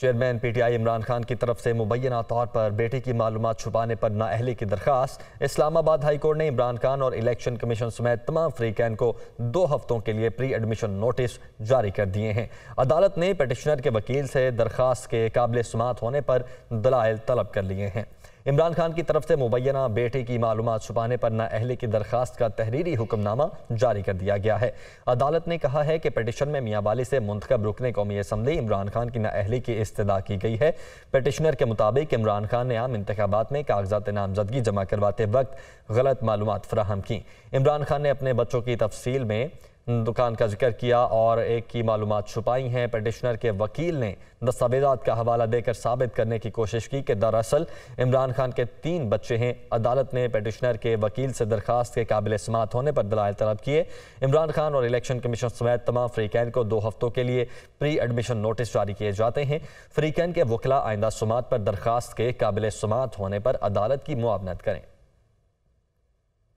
chairman P T I Imran Khan की तरफ से मुबैना तौर पर बेटे की मालूम छुपाने पर नाअहली की दरख्वास्त इस्लामाबाद हाईकोर्ट ने इमरान खान और इलेक्शन कमीशन समेत तमाम फ्रीकैन को दो हफ्तों के लिए प्री एडमिशन नोटिस जारी कर दिए हैं अदालत ने पटिशनर के वकील से दरख्वास्त के काबिल समात होने पर दलाइल तलब कर लिए हैं इमरान खान की तरफ से मुबैना बेटे की मालूम छुपाने पर नाअहले की दरख्वास्त का तहरीरी हुक्मनामा जारी कर दिया गया है अदालत ने कहा है कि पटिशन में मियाँ बाली से मुंतब रुकने कौमी असम्बली इमरान खान की नाअहली की इस्तः की गई है पटिशनर के मुताबिक इमरान खान ने आम इंतबात में कागजात नामजदगी जमा करवाते वक्त गलत मालूम फ्राहम की इमरान खान ने अपने बच्चों की तफसील में दुकान का जिक्र किया और एक की मालूम छुपाई हैं पटिशनर के वकील ने दस्तावेजा का हवाला देकर साबित करने की कोशिश की कि दरअसल इमरान खान के तीन बच्चे हैं अदालत ने पटिशनर के वकील से दरखास्त के काबिल समात होने पर दलाल तलब किए इमरान खान और इलेक्शन कमीशन समेत तमाम फ्रीकैन को दो हफ्तों के लिए प्री एडमिशन नोटिस जारी किए जाते हैं फ्रीकैन के वकला आइंदा समात पर दरखास्त के काबिल समात होने पर अदालत की मुआवनत करें